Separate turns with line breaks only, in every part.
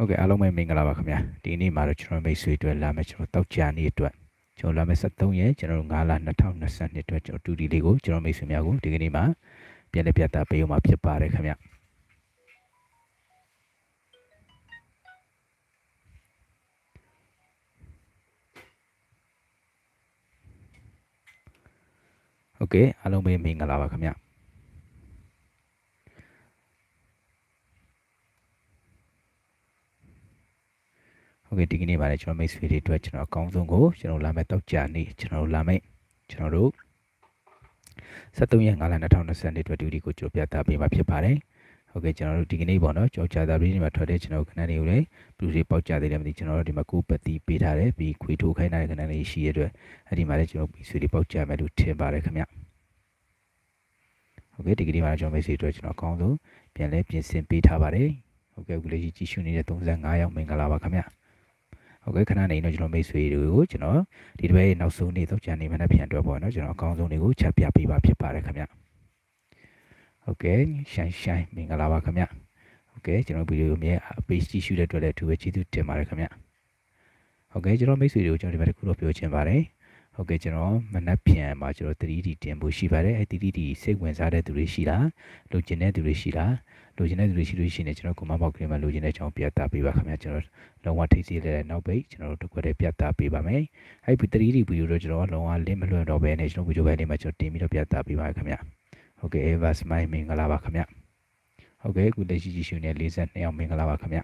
ဟုတ်ကဲ့အားလုံးပဲမင်္ဂလာပါခင်ဗျာဒီနေ့မှာတော့ကျွန်တော်မိတ်ဆွေတွေလာမယ်ကျွန်တော်တောက်ကြနေ့အတွက်ကျွန်တော်လာမယ်23ရက်ကျွန်တော်တို့9လ2022အတွက်ကျွန်တော်တူဒီလေးကိုကျွန်တော်မိတ်ဆွေများကိုဒီကနေ့မှာပြန်လည်ပြသပေးအောင်မှာဖြစ်ပါတယ်ခင်ဗျာโอเคအားလုံးပဲမင်္ဂလာပါခင်ဗျာโอเคဒီကနေ့ပါလေကျွန်တော်မိတ်ဆွေတွေအတွက်ကျွန်တော်အကောင်းဆုံးကိုကျွန်တော်လာမယ့်တောက်ကြနေ့ကျွန်တော်လာမယ့်ကျွန်တော်တို့73ရက်9လ2020နှစ်အတွက်ဒီဒီကိုကျွန်တော်ပြသပေးမှာဖြစ်ပါတယ်ဟုတ်ကဲ့ကျွန်တော်တို့ဒီကနေ့ပေါ့နော်ကြောက်ကြတာပြီးဒီမှာထွက်တဲ့ကျွန်တော်ခဏလေးကိုလည်းဘလူးတွေပေါက်ကြသေးတယ်မသိကျွန်တော်တို့ဒီမှာကိုပတိပေးထားတယ်ပြီးခွေထိုးခိုင်းတဲ့ခဏလေးရှိရတဲ့အဲ့ဒီမှာလည်းကျွန်တော်ပြီးဆွေတွေပေါက်ကြမယ်လို့ထင်ပါတယ်ခင်ဗျဟုတ်ကဲ့ဒီကနေ့မှာကျွန်တော်မိတ်ဆွေတို့ကျွန်တော်အကောင်းဆုံးပြန်လဲပြင်ဆင်ပေးထားပါတယ်ဟုတ်ကဲ့အခုလေးကြီးကြည့်ရှုနေတဲ့35ရောက်မင်္ဂလာပါခင်ဗျာဟုတ်ကဲ့ခဏနေတော့ကျွန်တော်မိတ်ဆွေတွေကိုကျွန်တော်ဒီတစ်ပတ်ရဲ့နောက်ဆုံးနေ့သောကြံနေမှနဲ့ပြန်တွေ့ပေါ့နော်ကျွန်တော်အကောင်းဆုံးတွေကိုချက်ပြပေးပါဖြစ်ပါတယ်ခင်ဗျဟုတ်ကဲ့ရှိုင်းရှိုင်းမင်္ဂလာပါခင်ဗျဟုတ်ကဲ့ကျွန်တော်ဗီဒီယိုမြဲ page ကြည့်ရှုတဲ့အတွက်လည်းအထူးပဲကျေးဇူးတင်ပါတယ်ခင်ဗျဟုတ်ကဲ့ကျွန်တော်မိတ်ဆွေတွေကိုကျွန်တော်ဒီမှာတစ်ခုတော့ပြောချင်ပါတယ်ဟုတ်ကဲ့ကျွန်တော်မနက်ဖြန်မှာကျွန်တော် 3D တင်ဖို့ရှိပါတယ်အဲ 3D စိတ်ဝင်စားတဲ့သူတွေရှိလားလိုချင်တဲ့သူတွေရှိလားလိုချင်တဲ့သူတွေရှိလို့ရှိရင်ကျွန်တော် comment box မှာလိုချင်တဲ့အကြောင်းပြသပေးပါခင်ဗျာကျွန်တော်လုံးဝထိပ်စီလဲတဲ့နောက်ပိတ်ကျွန်တော်တို့တစ်ခွက်တည်းပြသပေးပါမယ်အဲ့ဒီ 3D video တော့ကျွန်တော်လုံးဝ link မလွှင့်တော့ဘဲနဲ့ကျွန်တော် video ဘက်လေးမှာကျွန်တော်တင်ပြီးတော့ပြသပေးပါခင်ဗျာဟုတ်ကဲ့ Evas My မင်္ဂလာပါခင်ဗျာဟုတ်ကဲ့အခုလက်ရှိကြည့်ရှုနေ42အောင်မင်္ဂလာပါခင်ဗျာ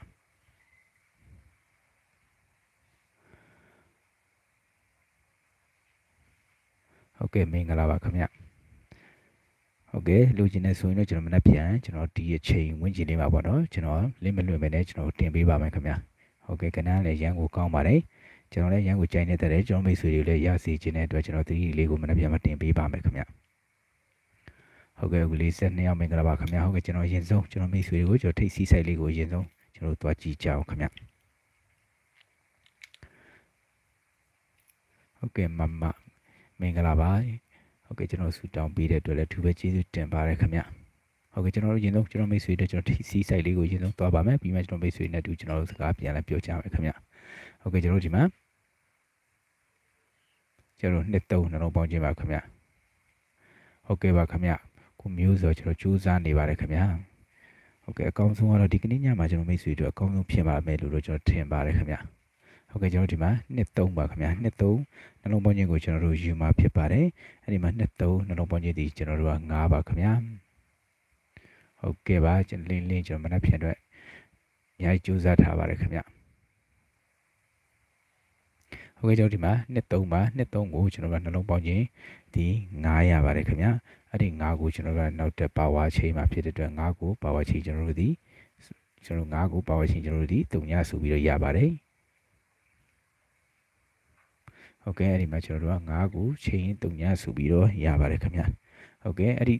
ဟုတ်ကဲ့မင်္ဂလာပါခင်ဗျာဟုတ်ကဲ့လိုချင်တဲ့ဆိုရင်တော့ကျွန်တော်မနှက်ပြန်ကျွန်တော်ဒီအချိန်ဝင်ကျင်လေးမှာပေါ့နော်ကျွန်တော်လင်းမလွင့်ပဲနဲ့ကျွန်တော်တင်ပေးပါမယ်ခင်ဗျာဟုတ်ကဲ့ကဏ္ဍလည်းရန်ကိုကောင်းပါတယ်ကျွန်တော်လည်းရန်ကိုကြိုင်နေတဲ့ကျွန်တော်မိတ်ဆွေတွေလည်းရစီခြင်းတဲ့အတွက်ကျွန်တော်သတိလေးကိုမနှက်ပြန်မတင်ပေးပါမယ်ခင်ဗျာဟုတ်ကဲ့အခုလေး72ရောက်မင်္ဂလာပါခင်ဗျာဟုတ်ကဲ့ကျွန်တော်ရင်ဆုံးကျွန်တော်မိတ်ဆွေတွေကိုကျွန်တော်ထိတ်စီးဆိုင်လေးကိုရင်ဆုံးကျွန်တော်တို့သွားကြည့်ကြအောင်ခင်ဗျာဟုတ်ကဲ့မမမင်္ဂလာပါဟုတ်ကဲ့ကျွန်တော်ဆူတောင်းပေးတဲ့အတွက်လည်းသူပဲကျေးဇူးတင်ပါတယ်ခင်ဗျဟုတ်ကဲ့ကျွန်တော်တို့ရင်ဆုံးကျွန်တော်မိတ်ဆွေတို့ကျွန်တော်စီးဆိုင်လေးကိုရင်ဆုံးသွားပါမယ်ပြီးမှကျွန်တော်မိတ်ဆွေနဲ့တူကျွန်တော်တို့စကားပြန်လည်းပြောကြမယ်ခင်ဗျဟုတ်ကဲ့ကျွန်တော်တို့ဒီမှာကျွန်တော်နှစ်သုံးနှလုံးပေါင်းခြင်းပါခင်ဗျဟုတ်ကဲ့ပါခင်ဗျခုမျိုးဆိုကျွန်တော်ကြိုးစားနေပါတယ်ခင်ဗျဟုတ်ကဲ့အကောင်းဆုံးကတော့ဒီကနေ့ညမှာကျွန်တော်မိတ်ဆွေတို့အကောင်းဆုံးဖြစ်ပါမယ်လို့တော့ကျွန်တော်ထင်ပါတယ်ခင်ဗျဟုတ်ကဲ့ကျွန်တော်ဒီမှာ23ပါခင်ဗျာ23နှလုံးပေါင်းခြင်းကိုကျွန်တော်တို့ယူမှာဖြစ်ပါတယ်အဲ့ဒီမှာ23နှလုံးပေါင်းခြင်းဒီကျွန်တော်တို့က9ပါခင်ဗျာဟုတ်ကဲ့ပါကျွန်တော်လင်းလင်းကျွန်တော်မနှက်ဖြန်အတွက်အများကြီးစူးစမ်းထားပါတယ်ခင်ဗျာဟုတ်ကဲ့ကျွန်တော်ဒီမှာ23ပါ23ကိုကျွန်တော်ကနှလုံးပေါင်းခြင်းဒီ9ရပါတယ်ခင်ဗျာအဲ့ဒီ9ကိုကျွန်တော်ကနောက်တဲ့ပါဝါချိန်မှာဖြစ်တဲ့အတွက်9ကိုပါဝါချိန်ကျွန်တော်တို့ဒီကျွန်တော်9ကိုပါဝါချိန်ကျွန်တော်တို့ဒီ3ညဆိုပြီးတော့ရပါတယ်ဟုတ်ကဲ့အဲ့ဒီမှာကျွန်တော်တို့က9ကိုချိန်တုံညဆိုပြီးတော့ရပါတယ်ခင်ဗျာဟုတ်ကဲ့အဲ့ဒီ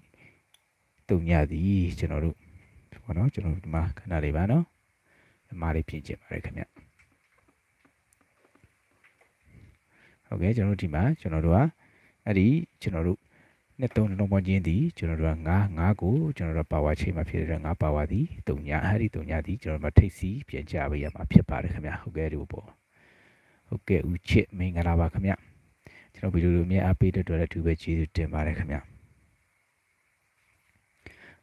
တုံညသည်ကျွန်တော်တို့ဘောနော်ကျွန်တော်ဒီမှာခဏလေးပါနော်အမားလေးပြင်ကျင်ပါတယ်ခင်ဗျာဟုတ်ကဲ့ကျွန်တော်တို့ဒီမှာကျွန်တော်တို့ကအဲ့ဒီကျွန်တော်တို့နှစ်သုံးလုံးပေါင်းခြင်းသည်ကျွန်တော်တို့က9 9ကိုကျွန်တော်တို့ပါဝါချိန်မှာဖြစ်တဲ့9ပါဝါသည်3ညအဲ့ဒီ3ညသည်ကျွန်တော်တို့မှာထိပ်စီပြန်ကြပေးရမှာဖြစ်ပါတယ်ခင်ဗျာဟုတ်ကဲ့ဒီလိုပေါ့ဟုတ်ကဲ့ဦးချစ်မင်္ဂလာပါခင်ဗျကျွန်တော်ဗီဒီယိုလိုမြင်အားပေးတဲ့အတွက်လည်းသူပဲကျေးဇူးတင်ပါတယ်ခင်ဗျ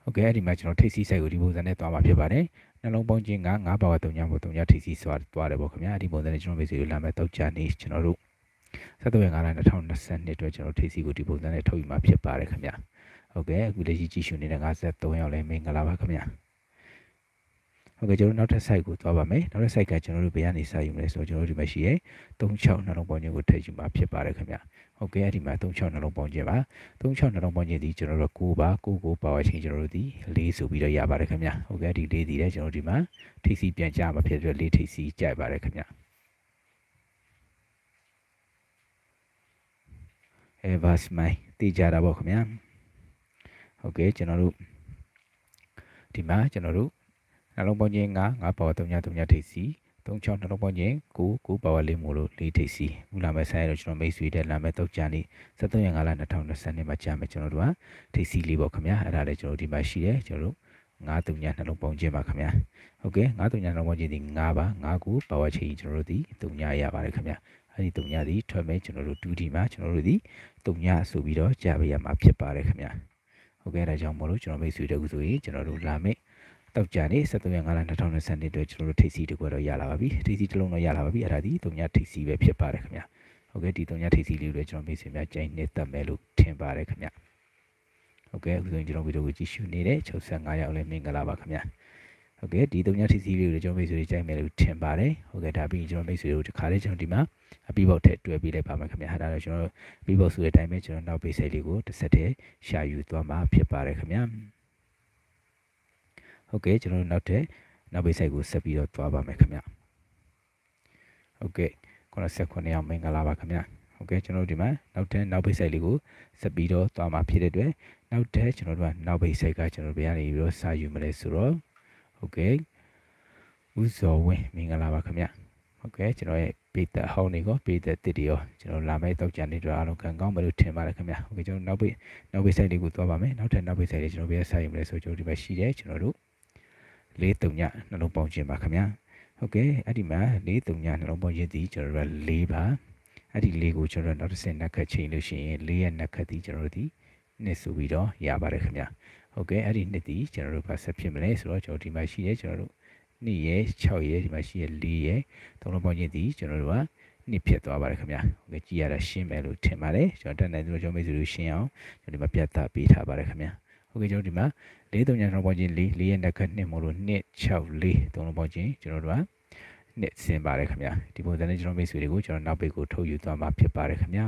ဟုတ်ကဲ့အဲ့ဒီမှာကျွန်တော်ထိတ်စီးဆိုင်ကိုဒီပုံစံနဲ့သွားမှာဖြစ်ပါတယ်နှလုံးပေါင်းခြင်းက9ပါဝါ3ညမို့3ညထိတ်စီးစွာသွားတယ်ပေါ့ခင်ဗျာအဲ့ဒီပုံစံနဲ့ကျွန်တော်မိတ်ဆွေတို့လာမဲ့တောက်ချာနေကျွန်တော်တို့7ရက်9လ2022အတွက်ကျွန်တော်ထိတ်စီးကိုဒီပုံစံနဲ့ထုတ်ယူมาဖြစ်ပါတယ်ခင်ဗျာဟုတ်ကဲ့အခုလက်ရှိကြည့်ရှုနေတဲ့53ရောက်လဲမင်္ဂလာပါခင်ဗျာဟုတ်ကဲ့ကျွန်တော်နောက်ထပ် site ကိုသွားပါမယ်နောက်ထပ် site ကကျွန်တော်တို့ဘယ်ကနေစယူမလဲဆိုတော့ကျွန်တော်တို့ဒီမှာရှိရဲ36နှလုံးပေါင်းခြင်းကိုထည့်ယူမှာဖြစ်ပါတယ်ခင်ဗျဟုတ်ကဲ့အဲ့ဒီမှာ36နှလုံးပေါင်းခြင်းပါ36နှလုံးပေါင်းခြင်းဒီကျွန်တော်တို့ကိုပါကိုကို power chain ကျွန်တော်တို့ဒီ၄ဆိုပြီးတော့ရပါတယ်ခင်ဗျဟုတ်ကဲ့ဒီ၄ဒီလည်းကျွန်တော်တို့ဒီမှာထိပ်စီပြန်ကြမှာဖြစ်ပြီး၄ထိပ်စီကြိုက်ပါတယ်ခင်ဗျအဲဘာစမိုင်းတည်ကြတာပေါ့ခင်ဗျဟုတ်ကဲ့ကျွန်တော်တို့ဒီမှာကျွန်တော်တို့နှလုံးပေါင်းခြင်း9 9ပါဝ3ည3ညထိပ်စီ36နှလုံးပေါင်းခြင်း9 9ပါဝ4မို့လို့၄ထိပ်စီမူလာမဲ့ဆိုင်ရတော့ကျွန်တော်မိတ်ဆွေတဲ့လာမဲ့တောက်ကြနေ့73ရက်9လ2020မှာကြာမယ်ကျွန်တော်တို့ကထိပ်စီလေးပေါ့ခင်ဗျာအဲ့ဒါလည်းကျွန်တော်ဒီမှာရှိတယ်ကျွန်တော်9တုံညာနှလုံးပေါင်းခြင်းပါခင်ဗျာဟုတ်ကဲ့9တုံညာနှလုံးပေါင်းခြင်းဒီ9ပါ9ခုပါဝါချီကျွန်တော်တို့ဒီတုံညာရပါတယ်ခင်ဗျာအဲ့ဒီတုံညာဒီထွက်မဲ့ကျွန်တော်တို့ဒူးဒီမှာကျွန်တော်တို့ဒီတုံညာဆိုပြီးတော့ကြာပေးရမှာဖြစ်ပါတယ်ခင်ဗျာဟုတ်ကဲ့ဒါကြောင့်မို့လို့ကျွန်တော်မိတ်ဆွေတို့အခုဆိုရင်ကျွန်တော်တို့လာမယ့်တောက်ကြနေ73ရက်9လ2020နှစ်အတွက်ကျွန်တော်တို့ထိပ်စီတကွတော့ရလာပါပြီထိပ်စီတစ်လုံးတော့ရလာပါပြီအဲ့ဒါဒီသုံးညထိပ်စီပဲဖြစ်ပါတယ်ခင်ဗျာဟုတ်ကဲ့ဒီသုံးညထိပ်စီလေးတွေကျွန်တော်မိတ်ဆွေများကြိုင်နှစ်သက်မယ်လို့ထင်ပါတယ်ခင်ဗျာဟုတ်ကဲ့အခုဆိုရင်ကျွန်တော်ဗီဒီယိုကိုကြည့်ရှုနေတဲ့65ရောက်လည်းမင်္ဂလာပါခင်ဗျာဟုတ်ကဲ့ဒီသုံးညထိပ်စီလေးတွေကျွန်တော်မိတ်ဆွေတွေကြိုင်မယ်လို့ထင်ပါတယ်ဟုတ်ကဲ့ဒါပြီးရင်ကျွန်တော်မိတ်ဆွေတို့ဒီခါလေးကျွန်တော်ဒီမှာအပီဘောက်ထည့်တွဲပေးလိုက်ပါမယ်ခင်ဗျာဟာဒါတော့ကျွန်တော်အပီဘောက်ဆိုတဲ့အတိုင်းပဲကျွန်တော်နောက်ပေးစိတ်လေးကိုတစ်ဆက်တည်းရှာယူသွားမှာဖြစ်ပါတယ်ခင်ဗျာဟုတ်ကဲ့ကျွန်တော်တို့နောက်ထပ်နောက်ဘေး site ကိုဆက်ပြီးတော့ကြွားပါမယ်ခင်ဗျဟုတ်ကဲ့89ရောက်မင်္ဂလာပါခင်ဗျဟုတ်ကဲ့ကျွန်တော်တို့ဒီမှာနောက်ထပ်နောက်ဘေး site လေးကိုဆက်ပြီးတော့ကြွားမှာဖြစ်တဲ့အတွက်နောက်ထပ်ကျွန်တော်တို့ကနောက်ဘေး site ကကျွန်တော်တို့ဘယ်ကနေပြီးတော့စာယူမလဲဆိုတော့ဟုတ်ကဲ့ဦးဇော်ဝင်းမင်္ဂလာပါခင်ဗျဟုတ်ကဲ့ကျွန်တော်ရဲ့ပေတာဟောင်းတွေကိုပေတာတစ်တွေရောကျွန်တော်လာမယ့်တောက်ကြံနေတော့အားလုံးကံကောင်းမယ်လို့ထင်ပါတယ်ခင်ဗျဟုတ်ကဲ့ကျွန်တော်နောက်ပိတ်နောက်ပိတ် site လေးကိုသွားပါမယ်နောက်ထပ်နောက်ပိတ် site လေးကျွန်တော်ဘယ်ဆိုင်မလဲဆိုကျွန်တော်ဒီမှာရှိတယ်ကျွန်တော်တို့4 3ညနှလုံးပေါင်းခြင်းပါခင်ဗျာဟုတ်ကဲ့အဲ့ဒီမှာ4 3ညနှလုံးပေါင်းရည်သည်ကျွန်တော်တို့4ပါအဲ့ဒီ4ကိုကျွန်တော်နောက်တစ်ဆင့်နှက်ခတ်ချိန်လို့ရှိရင်4ရက်နှက်ခတ်သည်ကျွန်တော်တို့ဒီနှစ်ဆိုပြီးတော့ရပါတယ်ခင်ဗျာဟုတ်ကဲ့အဲ့ဒီနှစ်သည်ကျွန်တော်တို့ဘာဆက်ဖြစ်မလဲဆိုတော့ကျွန်တော်ဒီမှာရှိရဲကျွန်တော်တို့နှစ်ရဲ6ရဲဒီမှာရှိရဲ4ရဲသုံးလုံးပေါင်းခြင်းသည်ကျွန်တော်တို့ကနှစ်ဖြစ်သွားပါတယ်ခင်ဗျာဟုတ်ကဲ့ကြည်ရတာရှင်းမယ်လို့ထင်ပါတယ်ကျွန်တော်တက်နိုင်သလိုကျွန်တော်မိတ်ဆွေတို့ရှင်းအောင်ကျွန်တော်ဒီမှာပြသပေးထားပါတယ်ခင်ဗျာโอเคကျွန်တော်ဒီမှာ၄၃ညကျွန်တော်ပေါင်းချင်း၄၄ရဲ့နှက်ခတ်2မို့လို့264သုံးလုံးပေါင်းချင်းကျွန်တော်တို့ကနှစ်ဆင်ပါတယ်ခင်ဗျာဒီပုံစံနဲ့ကျွန်တော်မိတ်ဆွေတွေကိုကျွန်တော်နောက်ပိတ်ကိုထုတ်ယူသွားမှာဖြစ်ပါတယ်ခင်ဗျာ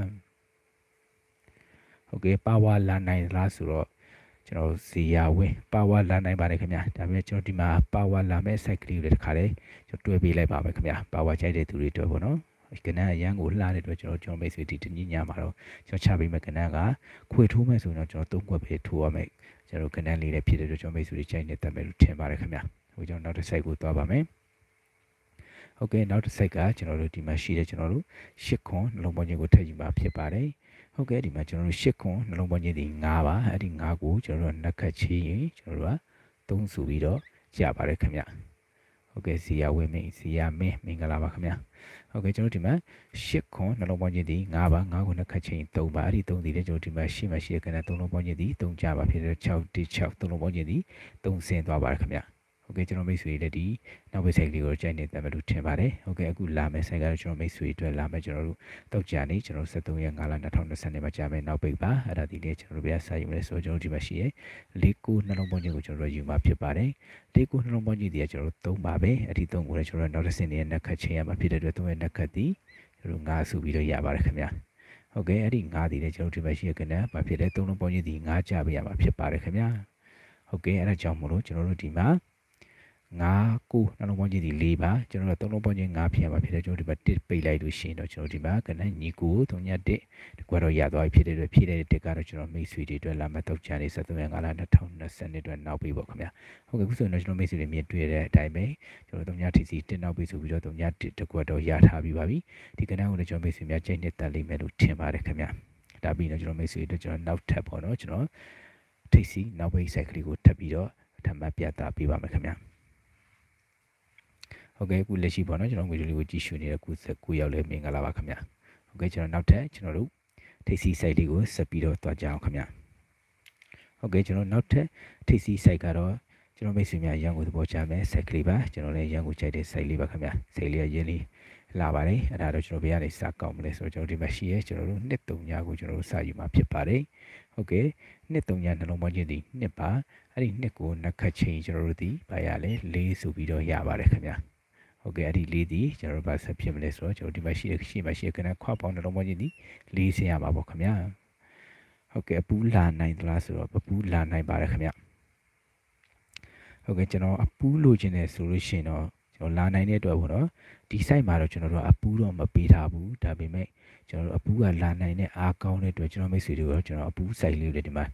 โอเคပါဝါလာနိုင်လားဆိုတော့ကျွန်တော်ဇီယာဝင်ပါဝါလာနိုင်ပါတယ်ခင်ဗျာဒါပေမဲ့ကျွန်တော်ဒီမှာပါဝါလာမဲ့ဆိုက်ကလေးတွေတစ်ခါလေကျွန်တော်တွဲပေးလိုက်ပါမယ်ခင်ဗျာပါဝါကြိုက်တဲ့သူတွေတွဲပေါ့နော်ကနန်းအရန်ကိုလှတဲ့အတွက်ကျွန်တော်ကျွန်တော်မိတ်ဆွေဒီတညညမှာတော့ကျွန်တော်ချပေးမယ်ကနန်းကခွေထိုးမယ်ဆိုရင်တော့ကျွန်တော်သုံးခွက်ပဲထိုးရမယ်ကျွန်တော်ကနန်းလေးလည်းဖြစ်တဲ့အတွက်ကျွန်တော်မိတ်ဆွေတွေချိန်နေတတ်မယ်လို့ထင်ပါတယ်ခင်ဗျာဟိုကျွန်တော်နောက်တစ် site ကိုသွားပါမယ်ဟုတ်ကဲ့နောက်တစ် site ကကျွန်တော်တို့ဒီမှာရှိတဲ့ကျွန်တော်တို့ရှစ်ခွန်နှလုံးပေါင်းခြင်းကိုထည့်ယူမှာဖြစ်ပါတယ်ဟုတ်ကဲ့ဒီမှာကျွန်တော်တို့ရှစ်ခွန်နှလုံးပေါင်းခြင်းဒီ9ပါအဲ့ဒီ9ကိုကျွန်တော်တို့နှက်ခတ်ချင်းရင်ကျွန်တော်တို့ကသုံးစုပြီးတော့ကြပါတယ်ခင်ဗျာဟုတ်ကဲ့ဇီယာဝင်းမင်းဇီယာမင်းမင်္ဂလာပါခင်ဗျာဟုတ်ကဲ့ကျွန်တော်ဒီမှာ၈ခွန်နှလုံးပေါင်းခြင်းဒီ၅ပါ၅ခွန်နဲ့ခတ်ချင်း၃ပါအဲ့ဒီ၃ဒီလည်းကျွန်တော်ဒီမှာရှိမှရှိရကနဲ့၃လုံးပေါင်းခြင်းဒီ၃ကြပါဖြစ်တယ်6 6 3လုံးပေါင်းခြင်းဒီ၃ဆင်းသွားပါတယ်ခင်ဗျာโอเคကျွန်တော်မိတ်ဆွေလည်းဒီနောက်ပိတ်ဆိုင်လေးကိုကြိုက်နေတယ်လို့ထင်ပါတယ်โอเคအခုလာမယ်ဆိုင်ကတော့ကျွန်တော်မိတ်ဆွေအတွက်လာမယ်ကျွန်တော်တို့တောက်ကြနေကျွန်တော်73ရက်5လ2020နှစ်မှာကြာမယ်နောက်ပိတ်ပါအဲ့ဒါဒီနေ့ကျွန်တော်တို့ပြဆက်ယူမယ်ဆိုတော့ကျွန်တော်ဒီမှာရှိရဲ့လေးကိုနှလုံးပေါင်းကြီးကိုကျွန်တော်တို့ယူမှာဖြစ်ပါတယ်လေးကိုနှလုံးပေါင်းကြီးတွေကကျွန်တော်တို့၃ပါပဲအဲ့ဒီ၃ကိုလည်းကျွန်တော်နောက်တစ်ဆင့်နေရဲ့နှက်ခတ်ချင်းရမှာဖြစ်တဲ့အတွက်၃ရဲ့နှက်ခတ်ဒီကျွန်တော်၅စုပြီးတော့ရပါတယ်ခင်ဗျာဟုတ်ကဲ့အဲ့ဒီ၅ဒီလည်းကျွန်တော်ဒီမှာရှိရဲ့ကဏ္ဍမှာဖြစ်တဲ့၃လုံးပေါင်းကြီးဒီ၅ကြပေးရမှာဖြစ်ပါတယ်ခင်ဗျာဟုတ်ကဲ့အဲ့ဒါကြောင့်မို့လို့ကျွန်တော်တို့ဒီမှာ9 9နှလုံးပေါင်းချင်းဒီ4ပါကျွန်တော်ကသုံးလုံးပေါင်းချင်း9ဖြစ်ရမှာဖြစ်တယ်ကျွန်တော်ဒီမှာ1ပိတ်လိုက်လို့ရှိရင်တော့ကျွန်တော်ဒီမှာကဏ္ဍညီကို3ည1တကွတော့ရသွားပြီဖြစ်တဲ့အတွက်ဖြည့်တဲ့တက်ကတော့ကျွန်တော်မိတ်ဆွေတွေအတွက်လာမတော့ချန်နေ7305လ2020အတွက်နောက်ပြီးပေါ့ခင်ဗျာဟုတ်ကဲ့အခုဆိုရင်တော့ကျွန်တော်မိတ်ဆွေတွေမြင်တွေ့တဲ့အတိုင်းပဲကျွန်တော်3ညထိစီတင်နောက်ပြီးဆိုပြီးတော့3ည1တကွတော့ရထားပြီးပါပြီဒီကဏ္ဍကိုလည်းကျွန်တော်မိတ်ဆွေများချိန်နှစ်တက်လိမ့်မယ်လို့ထင်ပါတယ်ခင်ဗျာဒါပြီးတော့ကျွန်တော်မိတ်ဆွေတို့ကျွန်တော်နောက်ထပ်ပေါ့နော်ကျွန်တော်ထိပ်စီနောက်ပိတ်ဆိုင်ကလေးကို ထပ်ပြီးတော့ထပ်မပြသပေးပါမယ်ခင်ဗျာဟုတ်ကဲ့အခုလက်ရှိပေါ့နော်ကျွန်တော်ငွေကြေးလေးကိုကြည့်ရှုနေတဲ့ကုသကုရောက်လဲမင်္ဂလာပါခင်ဗျာဟုတ်ကဲ့ကျွန်တော်နောက်ထပ်ကျွန်တော်တို့ထိပ်စီ site လေးကိုဆက်ပြီးတော့တွားကြအောင်ခင်ဗျာဟုတ်ကဲ့ကျွန်တော်နောက်ထပ်ထိပ်စီ site ကတော့ကျွန်တော်မိတ်ဆွေများရန်ကုန်သဘောချမယ် site လေးပါကျွန်တော်လည်းရန်ကုန်ကြိုက်တဲ့ site လေးပါခင်ဗျာ site လေးကရင်းလေးလာပါတယ်အဲ့ဒါတော့ကျွန်တော်ဘေးကနေစကောက်မလဲဆိုတော့ကျွန်တော်ဒီမှာရှိရဲကျွန်တော်တို့နှစ်သုံးညကိုကျွန်တော်တို့စယူမှာဖြစ်ပါတယ်ဟုတ်ကဲ့နှစ်သုံးညနှလုံးပေါင်းခြင်းဒီနှစ်ပါအဲ့ဒီနှစ်ကိုနှစ်ခတ်ချင်းကျွန်တော်တို့ဒီပါရလဲလေးဆိုပြီးတော့ရပါတယ်ခင်ဗျာဟုတ်ကဲ့အဲ့ဒီလေးဒီကျွန်တော်တို့ဘာဆက်ဖြစ်မလဲဆိုတော့ကျွန်တော်ဒီမှာရှိရှိမှာရှိခဏခွာပေါင်းနှလုံးပေါင်းချင်းဒီလေးဆင်းရမှာပေါ့ခင်ဗျာဟုတ်ကဲ့အပူလာနိုင်သလားဆိုတော့ပပူလာနိုင်ပါတယ်ခင်ဗျာဟုတ်ကဲ့ကျွန်တော်အပူးလိုချင်တယ်ဆိုလို့ရှိရင်တော့ကျွန်တော်လာနိုင်တဲ့အတွက်ပေါ့နော်ဒီ site မှာတော့ကျွန်တော်တို့အပူးတော့မပေးထားဘူးဒါပေမဲ့ကျွန်တော်တို့အပူးကလာနိုင်တဲ့အားကောင်းတဲ့အတွက်ကျွန်တော်မိတ်ဆွေတို့ရောကျွန်တော်အပူး site လေးတွေဒီမှာ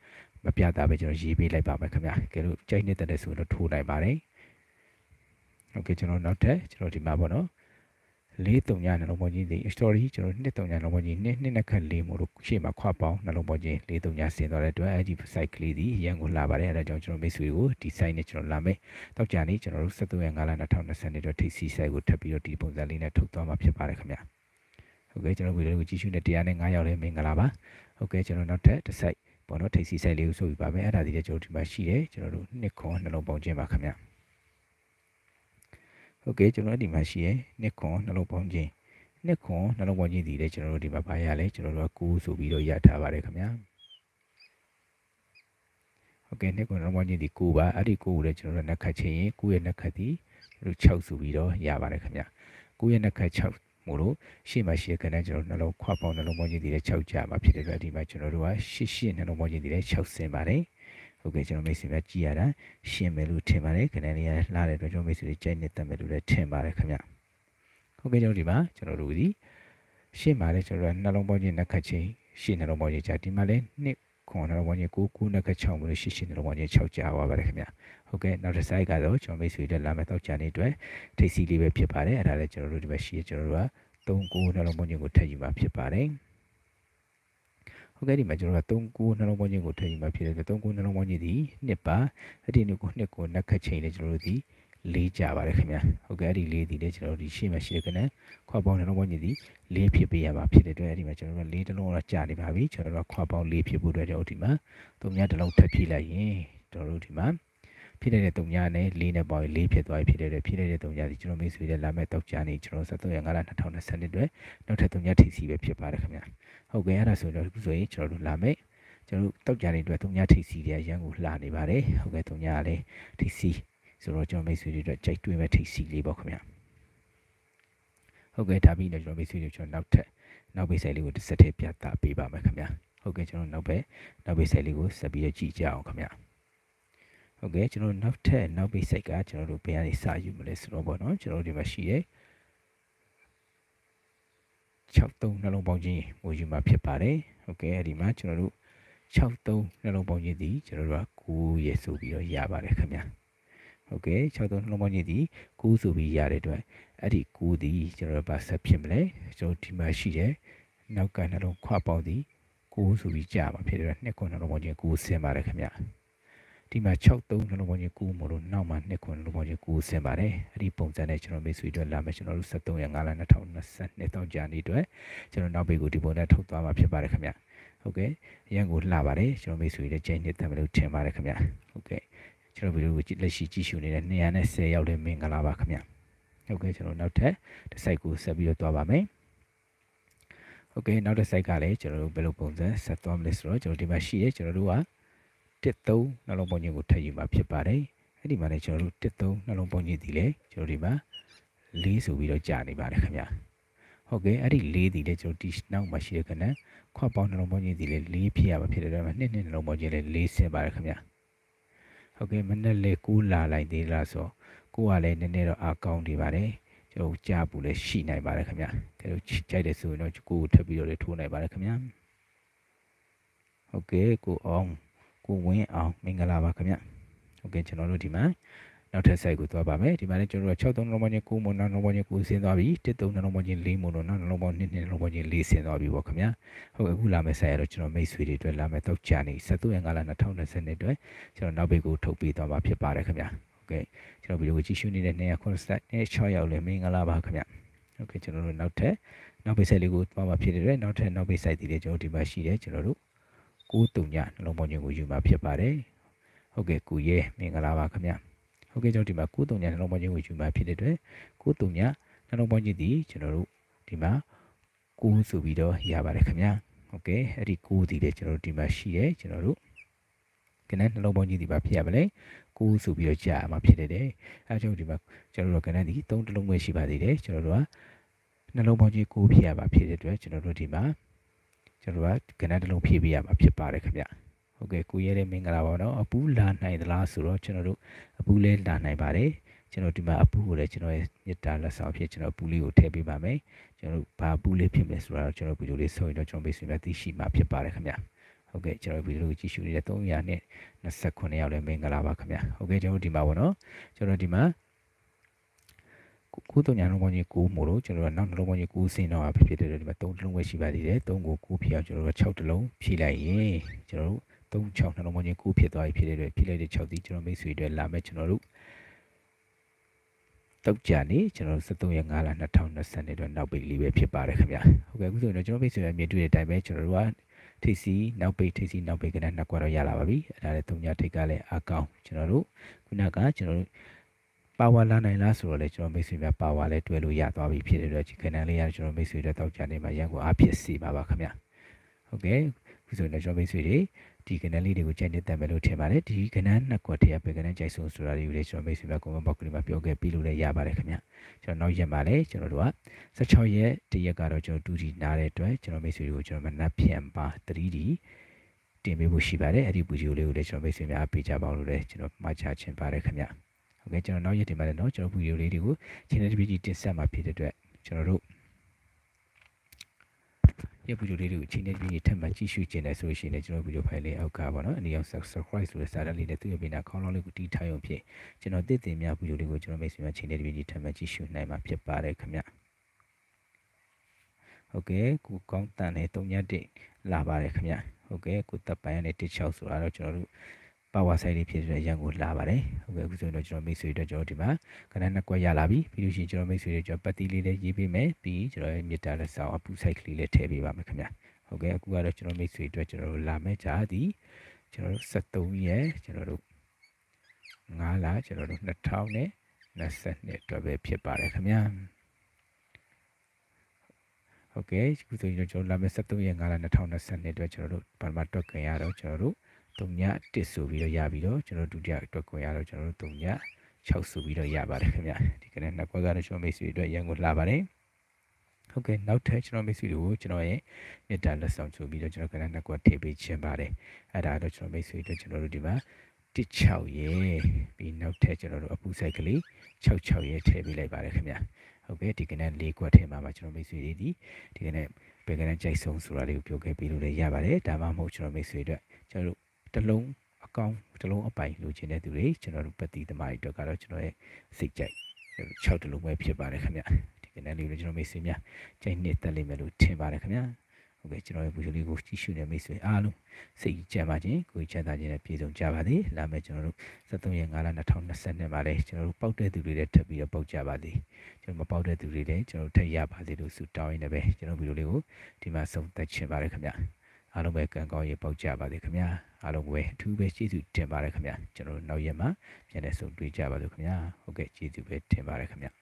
မပြတာပဲကျွန်တော်ရေးပေးလိုက်ပါမယ်ခင်ဗျာကဲလို့ကြိုက်နေတဲ့ဆိုတော့ထိုးနိုင်ပါတယ်โอเคကျွန်တော်နောက်ထပ်ကျွန်တော်ဒီမှာပေါ့နော်လေးတုံညာနှလုံးပေါ်ကြီးဒီ story ကျွန်တော်နှစ်တုံညာနှလုံးပေါ်ကြီးနှစ်နှစ်နှစ်ခက်လေးမို့လို့ရှေ့မှာခွာပေါင်းနှလုံးပေါ်ကြီးလေးတုံညာဆင်းသွားတဲ့အတွက်အဲ့ဒီ site ကလေးဒီရန်ကိုလာပါတယ်အဲ့ဒါကြောင့်ကျွန်တော်မိတ်ဆွေကိုဒီ site နဲ့ကျွန်တော်လာမယ်တောက်ကြနေကျွန်တော်တို့73ရက်9လ2020နှစ်အတွက်ထိပ်စီ site ကိုထပ်ပြီးတော့ဒီပုံစံလေးနဲ့ထုတ်သွားမှာဖြစ်ပါတယ်ခင်ဗျာဟုတ်ကဲ့ကျွန်တော်ဗီဒီယိုကိုကြည့်ရှုနေတရားနဲ့9ရောက်လဲမင်္ဂလာပါဟုတ်ကဲ့ကျွန်တော်နောက်ထပ်တစ် site ပေါ့နော်ထိပ်စီ site လေးကိုဆိုပြပါမယ်အဲ့ဒါဒီလည်းကျွန်တော်ဒီမှာရှိတယ်ကျွန်တော်တို့နှစ်ခွန်နှလုံးပေါင်းခြင်းပါခင်ဗျာဟုတ်ကဲ့ကျွန်တော်ဒီမှာရှိရယ်နှစ်ခွန်နှလုံးပေါင်းခြင်းနှစ်ခွန်နှလုံးပေါင်းခြင်းဒီလေကျွန်တော်တို့ဒီမှာဘာရလဲကျွန်တော်တို့က9ဆိုပြီးတော့ရထားပါတယ်ခင်ဗျာဟုတ်ကဲ့နှစ်ခွန်နှလုံးပေါင်းခြင်းဒီ9ပါအဲ့ဒီ9ကိုလည်းကျွန်တော်တို့နှက်ခတ်ခြင်းရင်9ရဲ့နှက်ခတ်ဒီတို့6ဆိုပြီးတော့ရပါတယ်ခင်ဗျာ9ရဲ့နှက်ခတ်6မို့လို့ရှေ့မှာရှိရခဏကျွန်တော်နှလုံးခွပေါင်းနှလုံးပေါင်းခြင်းဒီလေ6ကြမှာဖြစ်တဲ့အတွက်ဒီမှာကျွန်တော်တို့က8 8နှလုံးပေါင်းခြင်းဒီလေ6ဆင်ပါတယ်ဟုတ်ကဲ့ကျွန်တော်မိတ်ဆွေများကြည်ရတာရှင်းမယ်လို့ထင်ပါတယ်ခဏလေးရလှတဲ့အတွက်ကျွန်တော်မိတ်ဆွေတွေကြိုက်နေတတ်မယ်လို့လည်းထင်ပါတယ်ခင်ဗျဟုတ်ကဲ့ကျွန်တော်ဒီမှာကျွန်တော်တို့ဒီရှင်းပါတယ်ကျွန်တော်နှလုံးပေါင်းခြင်းနှစ်ခါချင်းရှင်းနှလုံးပေါင်းခြင်းကြာဒီမှာလည်းနှစ်ခွန်နှလုံးပေါင်းခြင်းကိုကိုနှစ်ခါချောင်းလို့ရှင်းရှင်းနှလုံးပေါင်းခြင်း6ကြာပါပါတယ်ခင်ဗျဟုတ်ကဲ့နောက်တစ်ဆိုင်ကတော့ကျွန်တော်မိတ်ဆွေတွေလာမယ်တောက်ချာနေအတွက်ထိတ်စီလေးပဲဖြစ်ပါတယ်အဲ့ဒါလည်းကျွန်တော်တို့ဒီမှာရှင်းကျွန်တော်တို့က3 9နှလုံးပေါင်းခြင်းကိုထည့်ယူမှာဖြစ်ပါတယ်ဟုတ်ကဲ့ဒီမှာကျွန်တော်က3ကိုနှလုံးပေါင်းခြင်းကိုထည့်ယူမှာဖြစ်တယ်ဆို3ကိုနှလုံးပေါင်းခြင်းဒီနှစ်ပါအဲ့ဒီနှစ်ကိုနှစ်ကိုနှက်ခတ်ချိန်လေးကျွန်တော်တို့ဒီလေးကြပါတယ်ခင်ဗျာဟုတ်ကဲ့အဲ့ဒီလေးဒီလည်းကျွန်တော်တို့ဒီရှေ့မှာရှိတဲ့ကနေခွာပေါင်းနှလုံးပေါင်းခြင်းဒီလေးဖြစ်ပေးရမှာဖြစ်တဲ့အတွက်အဲ့ဒီမှာကျွန်တော်တို့လေးတစ်လုံးတော့ကြာနေပါပြီကျွန်တော်တို့ခွာပေါင်းလေးဖြစ်ဖို့အတွက်ကျွန်တော်တို့ဒီမှာသုံးများတစ်လုံးထပ်ဖြည့်လိုက်ရင်ကျွန်တော်တို့ဒီမှာဖြစ်တဲ့တုံညာနဲ့၄နဲ့ပေါင်း၄ဖြစ်သွားပြီဖြစ်တဲ့ဖြစ်တဲ့တုံညာဒီကျွန်တော်မိတ်ဆွေတွေလာမဲ့တောက်ကြနေကျွန်တော်73ရက်9လ2020အတွက်နောက်ထပ်တုံညာထိစီပဲဖြစ်ပါတယ်ခင်ဗျာဟုတ်ကဲ့အဲ့ဒါဆိုတော့အခုဆိုရင်ကျွန်တော်တို့လာမဲ့ကျွန်တော်တို့တောက်ကြနေအတွက်တုံညာထိစီတွေရန်ကိုလှနေပါတယ်ဟုတ်ကဲ့တုံညာကလည်းထိစီဆိုတော့ကျွန်တော်မိတ်ဆွေတွေအတွက်ကြိုက်တွေ့မဲ့ထိစီလေးပေါ့ခင်ဗျာဟုတ်ကဲ့ဒါပြီးတော့ကျွန်တော်မိတ်ဆွေတွေကျွန်တော်နောက်ထပ်နောက်ပိတ်ဆိုင်လေးကိုတစ်ဆက်တည်းပြသပေးပါမယ်ခင်ဗျာဟုတ်ကဲ့ကျွန်တော်နောက်ပဲနောက်ပိတ်ဆိုင်လေးကိုဆက်ပြီးတော့ကြည့်ကြအောင်ခင်ဗျာဟုတ်ကဲ့ကျွန်တော်နောက်ထပ်နောက်ပိတ်စိုက်ကကျွန်တော်တို့ဘယ်ကနေစယူမလဲဆိုတော့ဗောနော်ကျွန်တော်တို့ဒီမှာရှိတယ်63နှလုံးပေါင်းခြင်းကိုယူမှာဖြစ်ပါတယ်ဟုတ်ကဲ့အဲ့ဒီမှာကျွန်တော်တို့63နှလုံးပေါင်းခြင်းဒီကျွန်တော်တို့က9ရေဆိုပြီးတော့ရပါတယ်ခင်ဗျာဟုတ်ကဲ့63နှလုံးပေါင်းခြင်းဒီ9ဆိုပြီးရတဲ့အတွက်အဲ့ဒီ9ဒီကျွန်တော်တို့ဗာဆက်ဖြစ်မလဲကျွန်တော်ဒီမှာရှိတယ်နောက်ကနှလုံးခွပေါင်းဒီ9ဆိုပြီးကြာမှာဖြစ်တဲ့အတွက်2ခုနှလုံးပေါင်းခြင်း9ဆင်းပါတယ်ခင်ဗျာဒီမှာ63နှလုံးပေါင်းချင်း9မို့လို့နောက်မှာ2ခွနှလုံးပေါင်းချင်း9ဆင်ပါတယ်အဲ့ဒီပုံစံနဲ့ကျွန်တော်မိတ်ဆွေတွေလာမယ်ကျွန်တော်တို့73ရက်5လ2022တောင်ကြာနေအတွက်ကျွန်တော်နောက်ပေကိုဒီပုံနဲ့ထုတ်သွားမှာဖြစ်ပါတယ်ခင်ဗျဟုတ်ကဲ့ရန်ကိုလှပါတယ်ကျွန်တော်မိတ်ဆွေတွေချိန်နှစ်သက်မလို့ထင်ပါတယ်ခင်ဗျဟုတ်ကဲ့ကျွန်တော်ဗီဒီယိုကိုလက်ရှိကြည့်ရှုနေတဲ့210ရောက်တဲ့မင်္ဂလာပါခင်ဗျဟုတ်ကဲ့ကျွန်တော်နောက်ထပ်တစ်စိုက်ကိုဆက်ပြီးတော့သွားပါမယ်โอเคနောက်တစ်စိုက်ကလည်းကျွန်တော်တို့ဘယ်လိုပုံစံဆက်သွားမလဲဆိုတော့ကျွန်တော်ဒီမှာရှိရဲကျွန်တော်တို့က13နှလုံးပေါင်းခြင်းကိုထည့်ယူမှာဖြစ်ပါတယ်အဲ့ဒီမှာလည်းကျွန်တော်တို့13နှလုံးပေါင်းခြင်းဒီလေကျွန်တော်ဒီမှာ4ဆိုပြီးတော့ကြာနေပါတယ်ခင်ဗျာဟုတ်ကဲ့အဲ့ဒီ4ဒီလေကျွန်တော်ဒီနောက်မှာရှိတဲ့ခဏခွက်ပေါင်းနှလုံးပေါင်းခြင်းဒီလေ4ဖြစ်ရမှာဖြစ်တဲ့အတွက်နှစ်နှစ်နှလုံးပေါင်းခြင်းလေ4ဆင်ပါတယ်ခင်ဗျာဟုတ်ကဲ့မနေ့လေ9လာလိုက်သေးလားဆိုကိုကလည်းနည်းနည်းတော့အကောင်းနေပါတယ်ကျွန်တော်ကြားဘူးလည်းရှိနိုင်ပါတယ်ခင်ဗျာကဲလို့ကြိုက်တယ်ဆိုရင်တော့ကိုကိုထပ်ပြီးတော့လေထိုးနိုင်ပါတယ်ခင်ဗျာဟုတ်ကဲ့ကိုအောင်ကိုဝင်းအောင်မင်္ဂလာပါခင်ဗျဟုတ်ကဲ့ကျွန်တော်တို့ဒီမှာနောက်ထပ် site ကိုသွားပါမယ်ဒီမှာလည်းကျွန်တော်တို့63နံပါတ်ချင်း9မွန်နံပါတ်ချင်း9ဆင်းသွားပြီ13နံပါတ်ချင်း4မွန်နံပါတ်2နံပါတ်ချင်း4ဆင်းသွားပြီပေါ့ခင်ဗျာဟုတ်ကဲ့အခုလာမယ့် site ရတော့ကျွန်တော်မိတ်ဆွေတွေအတွက်လာမယ့်တောက်ချာနေ73ရန်ကလာ2020နှစ်အတွက်ကျွန်တော်နောက်ဘေးကိုထုတ်ပေးသွားမှာဖြစ်ပါတယ်ခင်ဗျာဟုတ်ကဲ့ကျွန်တော်ဗီဒီယိုကိုကြည့်ရှုနေတဲ့286ရောက်လည်းမင်္ဂလာပါခင်ဗျာဟုတ်ကဲ့ကျွန်တော်တို့နောက်ထပ်နောက်ဘေး site လေးကိုသွားမှာဖြစ်တဲ့အတွက်နောက်ထပ်နောက်ဘေး site တွေလည်းကျွန်တော်ဒီမှာရှိတယ်ကျွန်တော်တို့ကိုးတုံညနှလုံးပေါင်းခြင်းကိုယူမှာဖြစ်ပါတယ်ဟုတ်ကဲ့ကိုရဲမင်္ဂလာပါခင်ဗျဟုတ်ကဲ့ကျွန်တော်ဒီမှာကိုးတုံညနှလုံးပေါင်းခြင်းကိုယူမှာဖြစ်တဲ့အတွက်ကိုးတုံညနှလုံးပေါင်းခြင်းဒီကျွန်တော်တို့ဒီမှာကိုးဆိုပြီးတော့ရပါတယ်ခင်ဗျဟုတ်ကဲ့အဲ့ဒီကိုးဒီလည်းကျွန်တော်တို့ဒီမှာရှိတယ်ကျွန်တော်တို့ကနန်းနှလုံးပေါင်းကြီးဒီပါဖြစ်ရမလဲကိုးဆိုပြီးတော့ကြာမှာဖြစ်နေတယ်အဲကြောင့်ဒီမှာကျွန်တော်တို့ကနန်းဒီ၃တလုံးပဲရှိပါသေးတယ်ကျွန်တော်တို့ကနှလုံးပေါင်းကြီးကိုးဖြစ်ရပါဖြစ်တဲ့အတွက်ကျွန်တော်တို့ဒီမှာကျွန်တော်ကကဏ္ဍတစ်လုံးဖြည့်ပေးရမှာဖြစ်ပါတယ်ခင်ဗျဟုတ်ကဲ့ကိုရဲတဲ့မင်္ဂလာပါနော်အပူလာနိုင်သလားဆိုတော့ကျွန်တော်တို့အပူလဲလာနိုင်ပါတယ်ကျွန်တော်ဒီမှာအပူကိုလည်းကျွန်တော်ရဲ့မြစ်တာလက်ဆောင်ဖြစ်ကျွန်တော်ပူလေးကိုထည့်ပေးပါမယ်ကျွန်တော်တို့ဘာပူလေးဖြစ်မလဲဆိုတာတော့ကျွန်တော်ဗီဒီယိုလေးဆောက်ရင်တော့ကျွန်တော်မိတ်ဆွေများသိရှိမှာဖြစ်ပါတယ်ခင်ဗျဟုတ်ကဲ့ကျွန်တော်ဗီဒီယိုကိုကြည့်ရှုနေတဲ့329ယောက်လည်းမင်္ဂလာပါခင်ဗျဟုတ်ကဲ့ကျွန်တော်ဒီမှာပေါ့နော်ကျွန်တော်ဒီမှာကုသိုလ်ညာလုံးပေါင်းကြီး9မို့လို့ကျွန်တော်ကနောက်နှလုံးပေါင်းကြီး9ဆင်းတော့ဖြစ်ဖြစ်တဲ့ဒီမှာ3နှလုံးပဲရှိပါသေးတယ်3ကို9ဖြစ်အောင်ကျွန်တော်က6နှလုံးဖြည့်လိုက်ရင်ကျွန်တော်တို့3 6နှလုံးပေါင်းကြီး9ဖြစ်သွားပြီဖြစ်တဲ့အတွက်ဖြည့်လိုက်တဲ့6ဒီကျွန်တော်မိတ်ဆွေတွေလာမဲ့ကျွန်တော်တို့တောက်ကြနေကျွန်တော်တို့73ရက်5လ2020နဲ့အတွက်နောက်ပိတ်လေးပဲဖြစ်ပါတယ်ခင်ဗျာဟုတ်ကဲ့အခုဆိုရင်တော့ကျွန်တော်မိတ်ဆွေတွေမြင်တွေ့တဲ့အတိုင်းပဲကျွန်တော်တို့ကထိပ်စီနောက်ပိတ်ထိပ်စီနောက်ပိတ်ကနနှစ်ကွာတော့ရလာပါပြီအဲဒါလည်းသုံးညထိပ်ကလည်းအကောင်ကျွန်တော်တို့ခုနကကျွန်တော်တို့ပါဝါလာနိုင်လားဆိုတော့လေကျွန်တော်မိတ်ဆွေများပါဝါလည်းတွဲလို့ရသွားပြီဖြစ်တဲ့အတွက်ဒီခဏလေးရကျွန်တော်မိတ်ဆွေတွေတောက်ကြနေမှာရန်ကုန်အဖြစ်စီပါပါခင်ဗျာဟုတ်ကဲ့ခုဆိုရင်ကျွန်တော်မိတ်ဆွေတွေဒီကဏ္ဍလေးတွေကိုကြိုက်နေတတ်မယ်လို့ထင်ပါတယ်ဒီကဏ္ဍနှစ်ကွက်ထဲကပဲကဏ္ဍကြိုက်ဆုံးဆိုတာတွေကိုလည်းကျွန်တော်မိတ်ဆွေများ comment box လေးမှာပြောခဲ့ပြီးလို့လည်းရပါတယ်ခင်ဗျာကျွန်တော်နောက်ရက်မှာလည်းကျွန်တော်တို့က16ရက်တရက်ကတော့ကျွန်တော် 2D နားတဲ့အတွက်ကျွန်တော်မိတ်ဆွေတွေကိုကျွန်တော်မနှက်ပြန်ပါ 3D တင်ပေးဖို့ရှိပါတယ်အဲ့ဒီပူဂျီကိုလေးကိုလည်းကျွန်တော်မိတ်ဆွေများပေးကြပါလို့လည်းကျွန်တော်မှာချချင်ပါတယ်ခင်ဗျာငယ်ကျွန်တော်နောက်ရက်တွေမှာလည်းเนาะကျွန်တော်ဗီဒီယိုလေးတွေကို channel တစ်ပြေးကြီးတင်ဆက်မှာဖြစ်တဲ့အတွက်ကျွန်တော်တို့ရဲ့ဗီဒီယိုလေးတွေကိုအချိန်နဲ့ပြည့်ထပ်မံကြည့်ရှုခြင်းနဲ့ဆိုလို့ရှိရင်ကျွန်တော်ဗီဒီယိုဖိုင်လေးအောက်ကပါနော်အနေအောင် subscribe ဆိုတဲ့စာတလေးနဲ့သူ့ရဲ့ပြင်နာခေါင်းလောင်းလေးကိုတီးထားရုံဖြင့်ကျွန်တော်တည်တင်များဗီဒီယိုလေးကိုကျွန်တော်မိတ်ဆွေများအချိန်နဲ့ပြည့်ထပ်မံကြည့်ရှုနိုင်မှာဖြစ်ပါတယ်ခင်ဗျဟုတ်ကဲ့ကိုကောင်းတန်နဲ့3ညတိလာပါတယ်ခင်ဗျဟုတ်ကဲ့ကိုတပ်ပိုင်းရနဲ့16ဆိုတော့ကျွန်တော်တို့ power site တွေဖြစ်ဆိုတဲ့အရန်ကိုလာပါတယ်ဟုတ်ကဲ့အခုဆိုရင်တော့ကျွန်တော်မိတ်ဆွေတွေကျွန်တော်ဒီမှာကဏ္ဍနှစ်ကွက်ရလာပြီပြီးလို့ရှိရင်ကျွန်တော်မိတ်ဆွေတွေကျွန်တော်ပတ်တီလေးလည်းရေးပေးမယ်ပြီးကျွန်တော်ရဲ့မြစ်တာလက်ဆောင်အပူ site ကလေးလည်းထည့်ပေးပါမယ်ခင်ဗျာဟုတ်ကဲ့အခုကတော့ကျွန်တော်မိတ်ဆွေတွေကျွန်တော်တို့လာမယ်ကြာသည်ကျွန်တော်တို့73ရက်ကျွန်တော်တို့9လကျွန်တော်တို့2000နဲ့22အတွက်ပဲဖြစ်ပါတယ်ခင်ဗျာဟုတ်ကဲ့အခုဆိုရင်ကျွန်တော်လာမယ့်73ရက်9လ2022အတွက်ကျွန်တော်တို့ဘာမှတွက်ခင်ရတော့ကျွန်တော်တို့3ည1ဆိုပြီးတော့ရပြီးတော့ကျွန်တော်ဒုတိယအတွက်ကိုရတော့ကျွန်တော်တို့3ည6ဆိုပြီးတော့ရပါတယ်ခင်ဗျဒီကနေ့နောက်ကွက်ကတော့ကျွန်တော်မိတ်ဆွေအတွက်ရန်ကုန်လာပါတယ်ဟုတ်ကဲ့နောက်ထပ်ကျွန်တော်မိတ်ဆွေတွေကိုကျွန်တော်ရဲ့မေတ္တာလက်ဆောင်ချပြီးတော့ကျွန်တော်ကလည်းနှစ်ကွက်ထည့်ပေးခြင်းပါတယ်အဲ့ဒါတော့ကျွန်တော်မိတ်ဆွေတို့ကျွန်တော်တို့ဒီမှာ16ရဲ့ပြီးနောက်ထပ်ကျွန်တော်တို့အပူဆိုင်ကလေး66ရဲ့ထည့်ပေးလိုက်ပါတယ်ခင်ဗျဟုတ်ကဲ့ဒီကနေ့၄ကွက်ထည့်မှာပါကျွန်တော်မိတ်ဆွေတွေဒီဒီကနေ့ဘယ်ကနေ့ကြိုက်ဆုံးဆိုတာလေးကိုပြောခဲ့ပေးလို့လည်းရပါတယ်ဒါမှမဟုတ်ကျွန်တော်မိတ်ဆွေတို့ကျွန်တော်တို့လုံးအကောင်တလုံးအပိုင်လိုချင်တဲ့သူတွေကျွန်တော်တို့ပတ်သက်သမားတွေအတွက်ကတော့ကျွန်တော်ရဲ့စိတ်ကြိုက်6တလုံးပဲဖြစ်ပါတယ်ခင်ဗျဒီကနေ့လေးကိုကျွန်တော်မိတ်ဆွေများကြိုက်နှစ်သက်လိမ့်မယ်လို့ထင်ပါတယ်ခင်ဗျဟုတ်ကဲ့ကျွန်တော်ရဲ့ဗီဒီယိုလေးကိုကြည့်ရှုနေမိတ်ဆွေအားလုံးစိတ်ကြံပါခြင်းကိုယ်ချမ်းသာခြင်းနဲ့ပြည့်စုံကြပါစေလာမယ့်ကျွန်တော်တို့73ရက်5လ2022မှာလည်းကျွန်တော်တို့ပေါက်တဲ့သူတွေလည်းထပ်ပြီးတော့ပေါက်ကြပါစေကျွန်တော်မပေါက်တဲ့သူတွေလည်းကျွန်တော်တို့ထပ်ရပါစေလို့ဆုတောင်းရင်းနဲ့ပဲကျွန်တော်ဗီဒီယိုလေးကိုဒီမှာဆုံးသက်ချင်ပါတယ်ခင်ဗျအားလုံးပဲကံကောင်းရေပေါက်ကြပါစေခင်ဗျာအားလုံးပဲအထူးပဲကျေးဇူးတင်ပါတယ်ခင်ဗျာကျွန်တော်တို့နောက်ရက်မှာပြန်လည်ဆုံတွေ့ကြပါစို့ခင်ဗျာဟုတ်ကဲ့ကျေးဇူးပဲတင်ပါတယ်ခင်ဗျာ